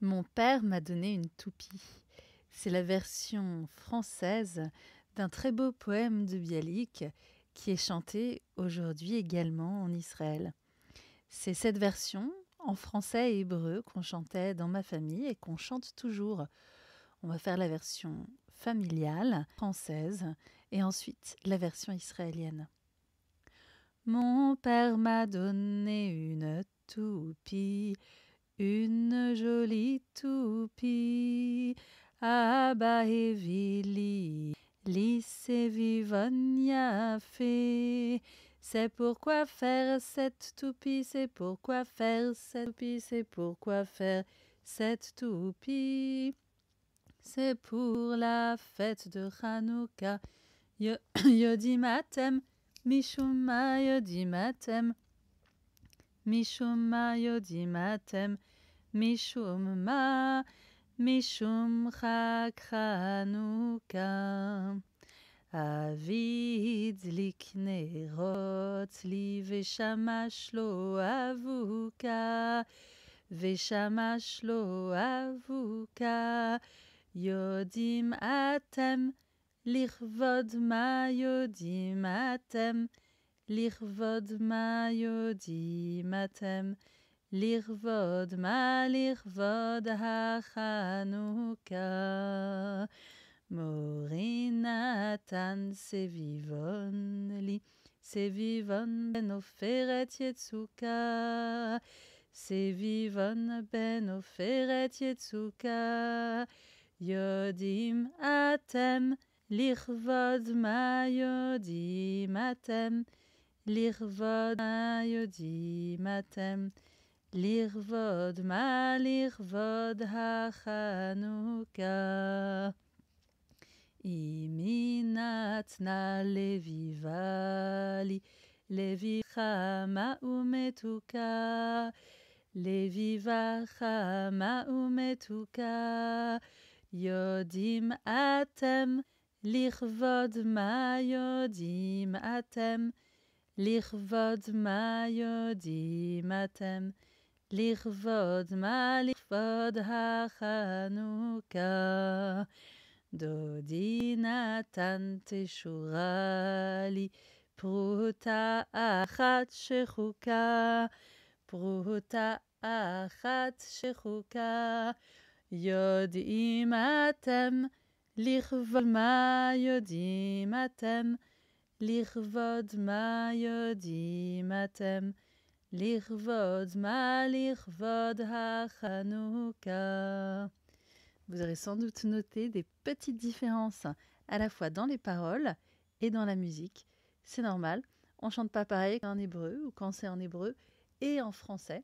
Mon père m'a donné une toupie. C'est la version française d'un très beau poème de Bialik qui est chanté aujourd'hui également en Israël. C'est cette version en français et hébreu qu'on chantait dans ma famille et qu'on chante toujours. On va faire la version familiale française et ensuite la version israélienne. Mon père m'a donné une toupie une jolie toupie à Abahevili, a fait. C'est pourquoi faire cette toupie, c'est pourquoi faire cette toupie, c'est pourquoi faire cette toupie. C'est pour la fête de Hanouka. Yodimatem, Mishuma Yodimatem. « Mishum ma yodim atem, mishum ma, mishum chag Avid liknerot li avuka, avuka »« Yodim atem, likhvod ma atem » L'irvod ma yodi matem, l'irvod ma l'irvod Morinatan sevivon li, sevivon ben oferet yetsuka. Sevivon ben oferet yetsuka. Yodim atem, l'irvod ma yodim atem. L'irvod ma atem, L'irvod ma l'irvod hachanouka. Iminatna levivali. umetuka, umetuka, Levivacha umetuka, Yodim atem. L'irvod ma yodim atem. L'irvod ma yodimatem, l'irvod ma l'irvod hachanouka, dodinatan teshurali, pruta achat shechuka, pruta achat shechuka, Yodim matem, Matem, ma yodi L'irvod ma yodimatem. L'irvod ma l'irvod Vous aurez sans doute noté des petites différences à la fois dans les paroles et dans la musique. C'est normal, on chante pas pareil qu'en hébreu ou quand c'est en hébreu et en français.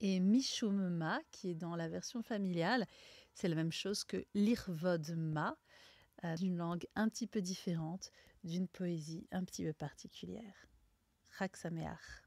Et Mishumma, qui est dans la version familiale, c'est la même chose que lirvod l'Irvodma, euh, d'une langue un petit peu différente, d'une poésie un petit peu particulière. Raksameach.